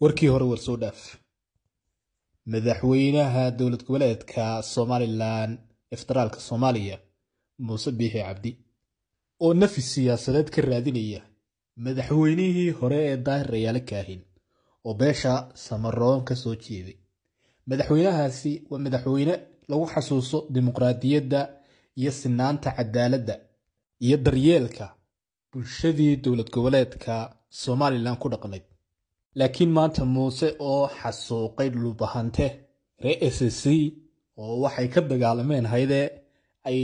warkii hore war soo dhaaf madaxweynaha dowlad goboleedka somalilan iftiraalka soomaaliya muuse biixi cabdi oo nafis siyaasadeed ka raadinaya madaxweynihii hore ee daahir rayaale kaahin oo beesha samaroon ka soo jeeday madaxweynahaasi waa madaxweyne lagu xasuuso dimuqraadiyadda iyo sinaanta cadaaladda iyo daryeelka bulshadii dowlad goboleedka somalilan ku dhaqnayd laakiin maanta muuse oo xasuuqay dhulbahante ree sc oo waxay ka dagaalameen haydee ay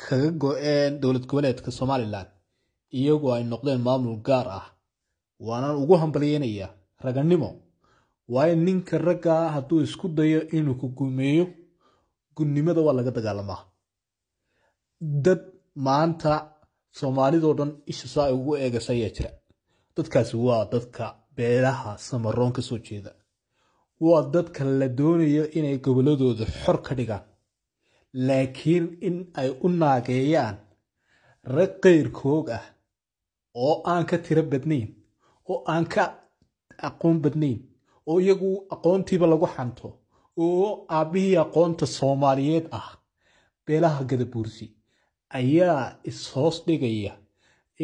kaga go-een dowlad goboleedka somalilan iyagoo ay noqdeen maamul gaar ah waanan ugu hambalyeynayaa raganimo waayo ninka raggaa ah hadduu isku dayo inuu ku gumeeyo gunnimada waa laga dagaalamaa dad maanta soomaalidoo dhan isha saa ugu eegasa ayaa jira dadkaasi waa dadka beelaha samaroon ka soo jeeda waa dadka la doonayo inay gobolladooda xor ka dhigaan laakiin in ay u naageeyaan rag qeyrkoog ah oo aan ka tiro badnayn oo aan ka aqoon badnayn oo iyagu aqoontiiba lagu xanto oo aabbihii aqoonta soomaaliyeed ah beelaha gadabuursi ayaa is hoos dhigaya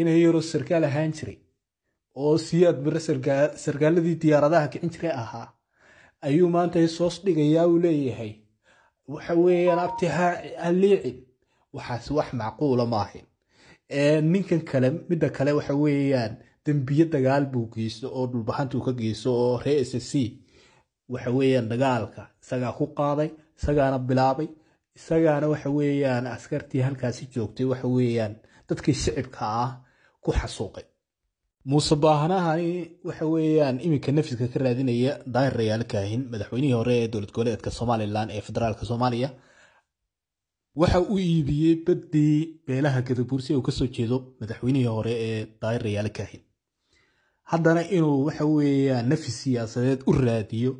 inay yaro sarkaal ahaan jiray oo siyaad bare sargaaladii diyaaradaha kicin jire ahaa ayuu maanta soos dhigayaa uu leeyahay waxa weeyaan abti haliicin waxaas wax macquula maahin ninkan kale midda kale waxa weeyaan dembiye dagaal buu geysto oo dhulbaxantuu ka geysto oo ree s c waxa weeyaan dagaalka isagaa ku qaaday isagaana bilaabay isagaana waxa weeyaan askartii halkaasi joogtay waxa weeyaan dadkii shicibka ah ku xasuuqay muuse baahanahani waxa weeyaan iminka nafiska ka raadinaya daahir rayaal kaahin madaxweynihii hore ee dowlad goboleedka somalilan ee federaalk soomaaliya waxa uu iibiyey baddii beelaha gadabuursi uu kasoo jeedo madaxweynihii hore ee daahir rayaal kaahin haddana inuu waxa weeyaan nafis siyaasadeed u raadiyo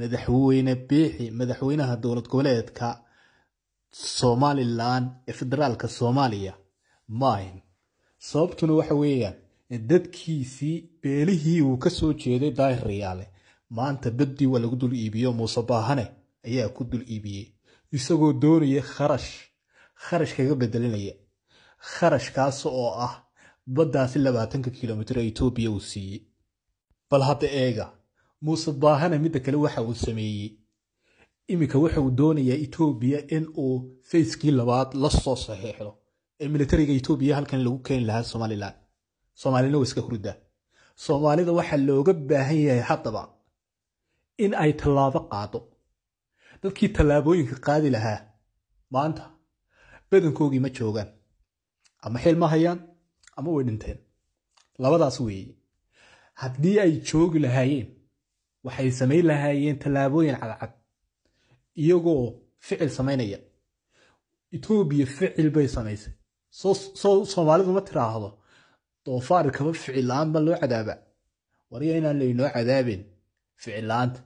madaxweyne biixi madaxweynaha dowlad goboleedka somalilan ee federaalka soomaaliya maahin sababtuna waxa weeyaan dadkiisii beelihii uu ka soo jeeday daahiryaale maanta baddii waa lagu dul iibiyo muuse baahane ayaa ku dul iibiyey isagoo doonaya kharash kharash kaga bedelinaya kharashkaas oo ah baddaasi labaatanka kilomitr ee etoobiya uu siiyey bal hadda eega muuse baahane midda kale waxa uu sameeyey iminka wuxuu doonayaa etoobiya in uu fayskii labaad la soo saxeexdo ee militariga etoobiya halkan lagu keeni lahaa somalilan soomaalina wa iska hurda soomaalida waxaa looga baahan yahay haddaba in ay tallaabo qaado dadkii tallaabooyinka qaadi lahaa maanta badankoogii ma joogaan ama xil ma hayaan ama way dhinteen labadaas weeye haddii ay joogi lahaayeen waxay samayn lahaayeen tallaabooyin cadcad iyagoo ficil samaynaya etoobiya ficil bay samaysay soo soomaalidu ma tiraahdo doofaar kaba ficilla'aanba loo cadaaba warya inaan laynoo cadaabin ficilaanta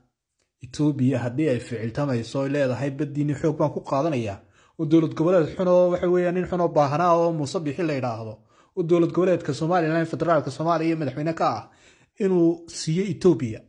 etoobiya haddii ay ficiltamayso oy leedahay baddiinni xoog baan ku qaadanayaa oo dowlad goboleed xunoo waxa weeyaan nin xunoo baahnaa oo muuse bixi la ydhaahdo oo dowlad goboleedka somalilan federaalka soomaaliya iyo madaxweyne ka ah inuu siiyo etoobiya